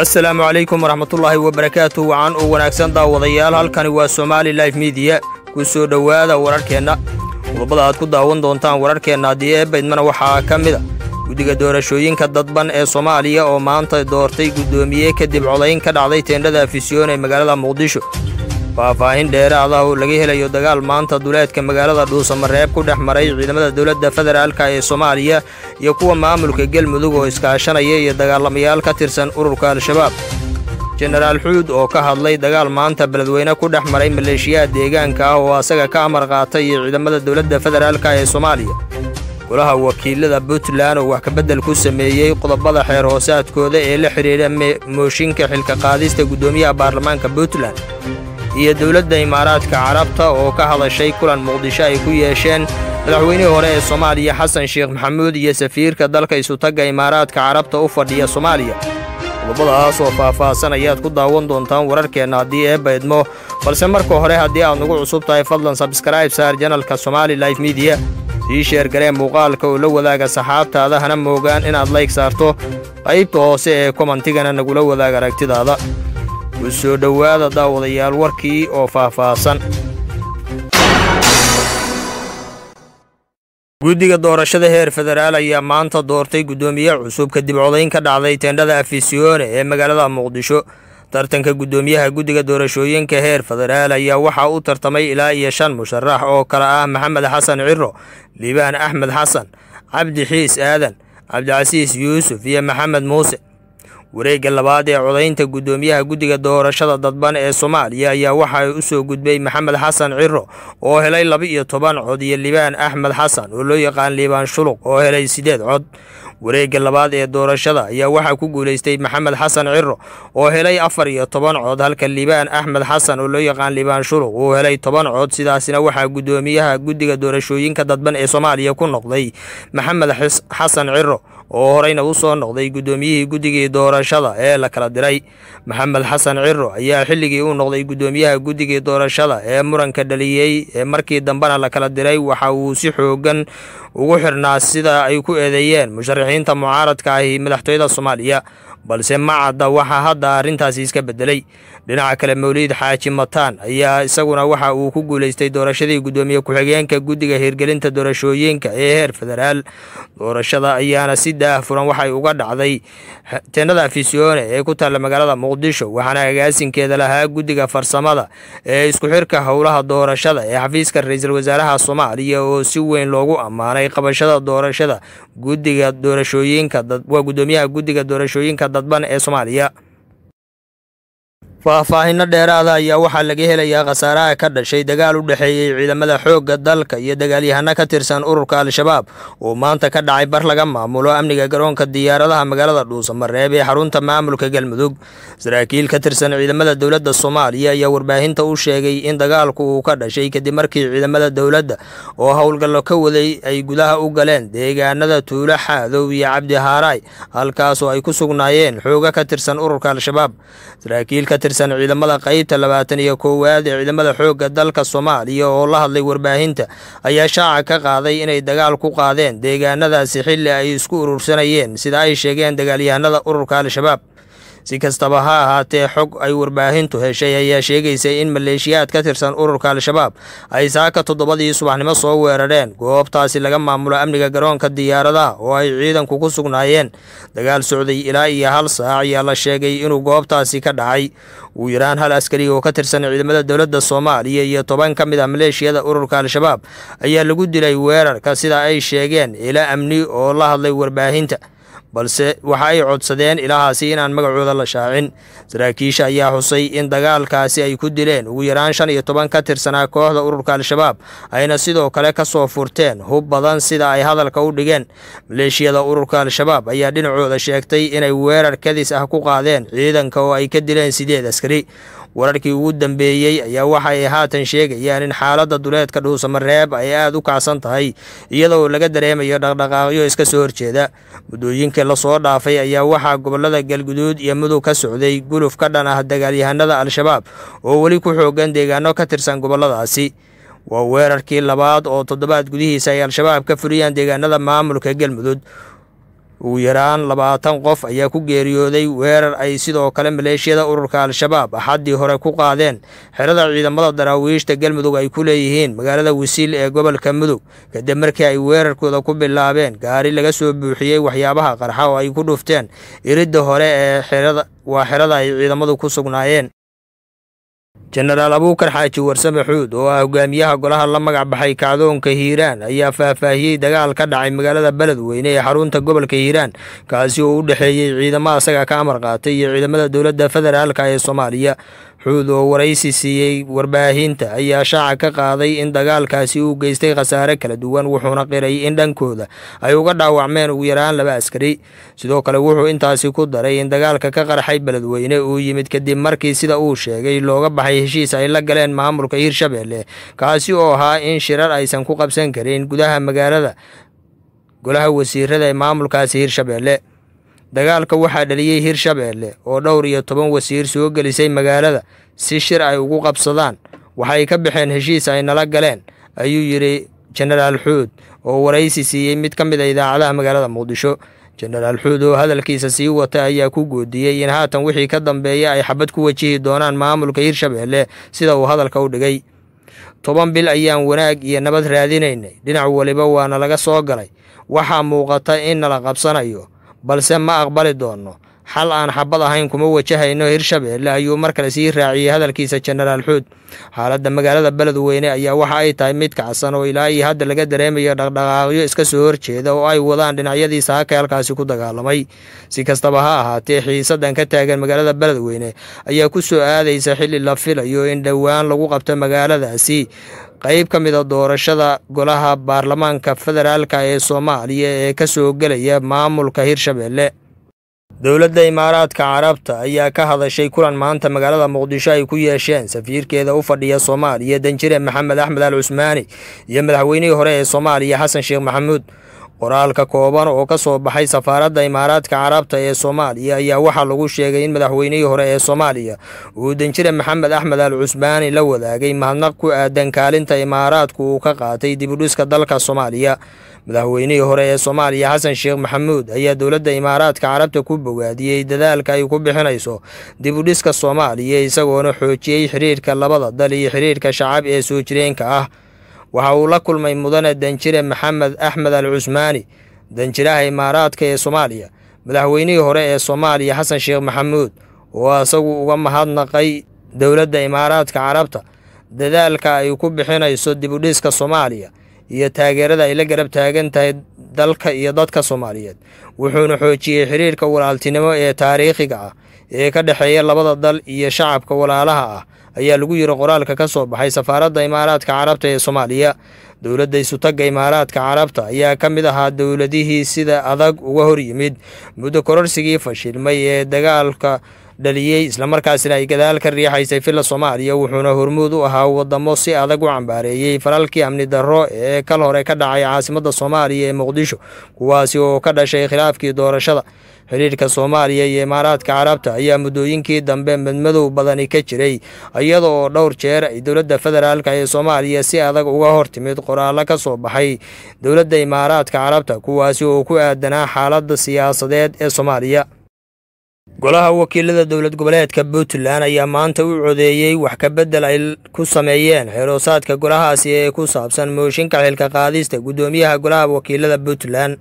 assalaamu calaykum waraxmatullaahi wabarakaatu wacan u wanaagsan daawadayaal halkani waa somaali laif midiya ku soo dhowaada wararkeenna qodobada aad ku daawan doontaan wararkeenna haddii eebaydmana waxaa ka mid a guddiga doorashooyinka dadban ee soomaaliya oo maanta doortay guddoomiye kadib codayn ka dhacday teendhada afisyoon ee magaalada muqdisho faahfaahin dheeraada ah oo laga helayo dagaal maanta duleedka magaalada dhuusamareeb ku dhex maray ciidamada dowladda federaalka ee soomaaliya iyo kuwa maamulka galmudug oo iskaashanaya iyo dagaalamayaal ka tirsan ururka al-shabaab jenaraal xuud oo ka hadlay dagaal maanta beledweyne ku dhex maray maleeshiyaha deegaanka ah oo asaga ka amar qaatay iyo ciidamada dowladda federaalka ee soomaaliya golaha wakiilada puntland oo wax kabeddel ku sameeyey qodobada xeer hoosaadkooda ee la xidhiidha mooshinka xilka qaadista guddoomiyaha baarlamaanka puntland iyo dowladda imaaraadka carabta oo ka hadashay kulan muqdisho ay ku yeesheen madaxweynihii hore ee soomaaliya xasan sheekh maxamuud iyo safiirka dalka isutagga imaaraadka carabta u fadhiya soomaaliya qodobadaas oo faahfaahsan ayaad ku daawan doontaan wararkeenna haddii eebbaydmo balse marka hore haddii aad nagu cusub tahay fadlan sabskrayb saar janalka somaali life midiya sii sheergaree muuqaalka oo la wadaaga saxaabtaada hana moogaan inaad layg saarto qaybta hoose ee komantigana nagula wadaag aragtidaada soo dhowaada daawadayaal warkii oo faahfaahsan guddiga doorashada heer federaal ayaa maanta doortay guddoomiye cusub kadib codayn ka dhacday teendhada afisiyoone ee magaalada muqdisho tartanka guddoomiyaha guddiga doorashooyinka heer federaal ayaa waxaa u tartamay ilaa iyo shan musharax oo kale ah maxamed xasan ciro liibaan axmed xasan cabdixiis aadan cabdicasiis yuusuf iyo maxamed muuse wareegga labaad ee codaynta guddoomiyaha guddiga doorashada dadban ee soomaaliya ayaa waxa ay u soo gudbay maxamed xasan ciro oo helay laba iyo toban cod iyo libaan axmed xasan oo loo yaqaan liibaan shuluq oo helay siddeed cod wareegga labaad ee doorashada ayaa waxaa ku guulaystay maxamed xasan ciro oo helay afar iyo toban cood halka liibaan axmed xasan oo loo yaqaan liibaan shuluq uu helay toban cood sidaasina waxaa guddoomiyaha guddiga doorashooyinka dadban ee soomaaliya ku noqday maxamed xasan ciro oo horeyna u soo noqday guddoomiyihii guddigii doorashada ee la kala diray maxamed xasan ciro ayaa xilligii u noqday guddoomiyaha guddigii doorashada ee muranka dhaliyey ee markii dambena la kala diray waxa uu si xooggan ugu xirnaa sida ay ku eedeeyeen musharaxiin madaxweynta mucaaradka ahi madaxtooyada soomaaliya balse ma cadda waxaa hadda arrintaasi iska beddelay dhinaca kale mawliid xaaji mataan ayaa isaguna waxa uu ku guulaystay doorashadii guddoomiye ku-xigeenka guddiga hirgelinta doorashooyinka ee heer federaal doorashada ayaana si daahfuran waxay uga dhacday tenada fisione ee ku taalla magaalada muqdisho waxaana agaasinkeeda lahaa guddiga farsamada ee isku xirka howlaha doorashada ee xafiiska ra-iisul wasaaraha soomaaliya oo si weyn loogu ammaanay qabashada doorashada gudiga doorashooyinka waa guddoomiyaha guddiga doorashooyinka dadban ee soomaaliya faahfaahinno dheeraada ayaa waxaa laga helayaa khasaaraha ka dhashay dagaal u dhexeeyey ciidamada xoogga dalka iyo dagaalyahanno ka tirsan ururka al-shabaab oo maanta ka dhacay bar laga maamulo amniga garoonka diyaaradaha magaalada dhuusamareeb ee xarunta maamulka galmudug saraakiil ka tirsan ciidamada dowladda soomaaliya ayaa warbaahinta u sheegay in dagaalku uu ka dhashay kadib markii ciidamada dowladda oo howlgallo ka waday ay gudaha u galeen deegaanada tuulo xaadow iyo cabdihaaraay halkaasoo ay ku sugnaayeen xooga ka tirsan ururka al-shabaab tirsan ciidamada qaybta labaatan iyo koowaad ee ciidamada xoogga dalka soomaaliya oo la hadlay warbaahinta ayaa shaaca ka qaaday inay dagaal ku qaadeen deegaanadaasi xilli ay isku urursanayeen sida ay sheegeen dagaalyahanada ururka al-shabaab si kastaba ha ahaatee xog ay warbaahintu heshay ayaa sheegaysay in maleeshiyaad ka tirsan ururka al-shabaab ay saaka toddobadii subaxnimo soo weerareen goobtaasi laga maamulo amniga garoonka diyaaradaha oo ay ciidanku ku sugnaayeen dagaal socday ilaa iyo hal saac ayaa la sheegay inuu goobtaasi ka dhacay ugu yaraan hal askari oo ka tirsan ciidamada dowladda soomaaliya iyo toban ka mid ah maleeshiyada ururka al-shabaab ayaa lagu dilay weerarka sida ay sheegeen ila amni oo la hadlay warbaahinta balse waxa ay codsadeen ilaahaasi inaan magacooda la shaacin saraakiisha ayaa xusay in dagaalkaasi ay ku dileen ugu yaraan shan iyo toban ka tirsanaa kooxda ururka al-shabaab ayna sidoo kale ka soo furteen hub badan sida ay hadalka u dhigeen maleeshiyada ururka al-shabaab ayaa dhinacooda sheegtay inay weerar kadis ah ku qaadeen ciidanka oo ay ka dileen sideed askari wararkii ugu dambeeyey ayaa waxa ay haatan sheegayaan in xaaladda duleedka dhuusamareeb ay aada u kacsan tahay iyadoo laga dareemayo dhaqdhaqaaqyo iska soo horjeeda muddooyinka lasoo dhaafay ayaa waxaa gobollada galguduud iyo mudug ka socday guluf ka dhan ah dagaalyahanada al-shabaab oo weli ku xoogan deegaano ka tirsan gobolladaasi waa weerarkii labaad oo toddobaad gudihiisa ay al-shabaab ka fuliyaan deegaanada maamulka galmudug ugu yaraan labaatan qof ayaa ku geeriyooday weerar ay sidoo kale maleeshiyada ururka al-shabaab axaddii hore ku qaadeen xerada ciidamada daraawiishta galmudug ay ku leeyihiin magaalada wasiil ee gobolka mudug kadib markii ay weerarkooda ku bilaabeen gaari laga soo buuxiyey waxyaabaha qarxa oo ay ku dhufteen iridda hore ee xerada waa xerada ay ciidamadu ku sugnaayeen jenaraal abuukar xaaji warsabe xuud oo ah hogaamiyaha golaha la magac baxay kacdoonka hiiraan ayaa faahfaahiyey dagaal ka dhacay magaalada beledweyne ee xarunta gobolka hiiraan kaasi oo u dhexeeyey ciidamo asaga ka amar qaatay iyo ciidamada dowladda federaalka ee soomaaliya xuud oo waraysi siiyey warbaahinta ayaa shaaca ka qaaday in dagaalkaasi uu geystay khasaare kala duwan wuxuuna qiray in dhankooda ay uga dhaawacmeen ugu yaraan laba askari sidoo kale wuxuu intaasi ku daray in dagaalka ka qarxay beledweyne uu yimid kadib markii sida uu sheegay looga baxay heshiis ay la galeen maamulka hirshabelle kaasi oo ahaa in shirar aysan ku qabsan karin gudaha magaalada golaha wasiirada ee maamulkaasi hirshabelle dagaalka waxaa dhaliyey hirshabeelle oo dhowr iyo toban wasiir soo gelisay magaalada si shir ay ugu qabsadaan waxay ka baxeen heshiis ay nala galeen ayuu yidhi jenaraal xuud oo waraysi siiyey mid ka mid a ah idaacadaha magaalada muqdisho jenaraal xuud oo hadalkiisa sii wata ayaa ku goodiyey in haatan wixii ka dambeeya ay xabad ku wajihi doonaan maamulka hirshabeelle sida uu hadalka u dhigay toban bil ayaan wanaag iyo nabad raadinaynay dhinac waliba waana laga soo galay waxaa muuqata in nala qabsanayo balse ma aqbali doonno xal aan xabad ahayn kuma wajahayno hirshabeelle ayuu mar kale sii raaciyey hadalkiisa jenaraal xuud xaaladda magaalada beledweyne ayaa waxa ay tahay mid kacsan oo ilaa iyo hadda laga dareemayo dhaqdhaqaaqyo iska soo horjeeda oo ay wadaan dhinacyadii saaka halkaasi ku dagaalamay si kastaba ha ahaatee xiisadan ka taagan magaalada beledweyne ayaa ku soo aadaysa xilli la filayo in dhowaan lagu qabto magaaladaasi qayb ka mida ah doorashada golaha baarlamaanka federaalka ee soomaaliya ee ka soo gelaya maamulka hirshabeelle dowladda imaaraadka carabta ayaa ka hadashay kulan maanta magaalada muqdisho ay ku yeesheen safiirkeeda u fadhiya soomaaliya danjire maxamed axmed al cusmaani iyo madaxweynihii hore ee soomaaliya xasan sheekh maxamuud qoraalka kooban oo ka soo baxay safaaradda imaaraadka carabta ee soomaaliya ayaa waxaa lagu sheegay in madaxweynihii hore ee soomaaliya uu danjire maxamed axmed al cusbaani la wadaagay mahadnaq ku aadan kaalinta imaaraadku uu ka qaatay dibudhiska dalka soomaaliya madaxweynihii hore ee soomaaliya xasan sheekh maxamuud ayaa dowladda imaaraadka carabta ku bogaadiyey dadaalka ay ku bixinayso dibudhiska soomaaliya isagoona xoojiyey xiriirka labada dal iyo xiriirka shacab ee soo jireenka ah waxa uu la kulmay mudane danjire maxamed axmed al cusmaani danjiraha imaaraadka ee soomaaliya madaxweynihii hore ee soomaaliya xasan sheekh maxamuud oo asagu uga mahadnaqay dowladda imaaraadka carabta dadaalka ay ku bixinayso dibudhiska soomaaliya iyo taageerada ay la garab taagan tahay dalka iyo dadka soomaaliyeed wuxuuna xoojiyey xiriirka walaaltinimo ee taariikhiga ah ee ka dhexeeya labada dal iyo shacabka walaalaha ah ayaa lagu yiri qoraalka ka soo baxay safaaradda imaaraadka carabta ee soomaaliya dowladda isutagga imaaraadka carabta ayaa ka mid ahaa dowladihii sida adag uga hor yimid muddo kororsigii fashilmay ee dagaalka dhaliyey islamarkaasina ay gadaal ka riixaysay filla soomaaliya wuxuuna hormuud u ahaa waddamo si adag u cambaareeyey falalkii amni darro ee kal hore ka dhacay caasimadda soomaaliya ee muqdisho kuwaasi oo ka dhashay khilaafkii doorashada xiriirka soomaaliya iyo imaaraadka carabta ayaa muddooyinkii dambe madmadow badani ka jiray iyada oo dhowr jeer ay dowladda federaalk ee soomaaliya si adag uga hor timid qoraallo ka soo baxay dowladda imaaraadka carabta kuwaasi oo ku aadanaa xaaladda siyaasadeed ee soomaaliya golaha wakiilada dowlad goboleedka puntland ayaa maanta u codeeyey wax ka beddel ay ku sameeyeen xeroosaadka golahaasi ee ku saabsan mooshinka xilka qaadista guddoomiyaha golaha wakiilada puntland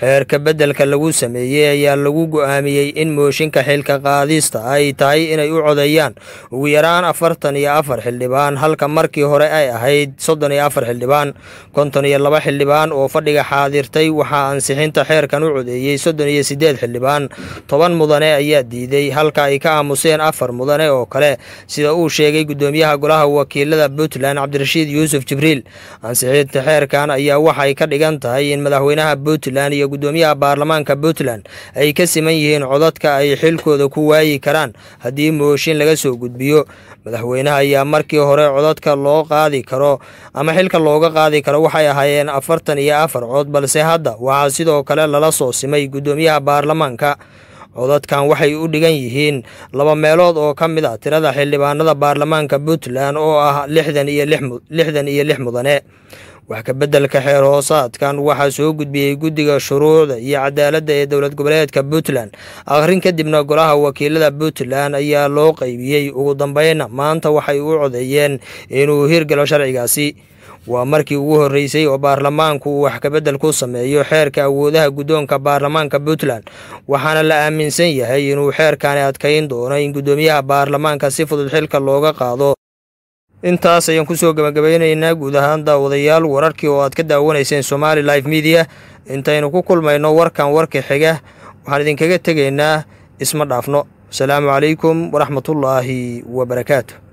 xeerka beddelka lagu sameeyey ayaa lagu go'aamiyey in mooshinka xilka qaadista ay tahay inay u codeeyaan ugu yaraan afartan iyo afar xildhibaan halka markii hore ay ahayd soddon iyo afar xildhibaan konton iyo laba xildhibaan oo fadhiga xaadirtay waxaa ansixinta xeerkan u codeeyey soddon iyo siddeed xildhibaan toban mudane ayaa diiday halka ay ka aamuseen afar mudane oo kale sida uu sheegay guddoomiyaha golaha wakiilada puntland cabdirashiid yuusuf jibriil ansixiinta xeerkan ayaa waxay ka dhigan tahay in madaxweynaha puntland iyo guddoomiyaha baarlamaanka puntland ay ka siman yihiin codadka ay xilkooda ku waayi karaan haddii mooshin laga soo gudbiyo madaxweynaha ayaa markii hore codadka loo qaadi karo ama xilka looga qaadi karo waxay ahaayeen afartan iyo afar cod balse hadda waxaa sidoo kale lala soo simay guddoomiyaha baarlamaanka codadkan waxay u dhigan yihiin laba meelood oo ka mid a ah tirada xildhibaanada baarlamaanka puntland oo ah lixdan iyo lix mudane wax ka beddelka xeer hoosaadkan waxaa soo gudbiyey guddiga shuruucda iyo cadaaladda ee dowlad goboleedka puntland akhrin kadibna golaha wakiilada puntland ayaa loo qaybiyey ugu dambayna maanta waxay u codeeyeen inuu hirgalo sharcigaasi waa markii ugu horreysay oo baarlamaanku uu wax kabedel ku sameeyo xeerka awoodaha guddoonka baarlamaanka puntland waxaana la aaminsan yahay inuu xeerkaani adkayn doono in guddoomiyaha baarlamaanka si fudud xilka looga qaado intaas ayaan ku soo gebagabaynaynaa guud ahaan daawadayaal wararkii oo aad ka daawanayseen somaali life media intaynu ku kulmayno warkan warka xiga waxaan idinkaga tegaynaa isma dhaafno asalaamu calaykum waraxmatullaahi wabarakaatu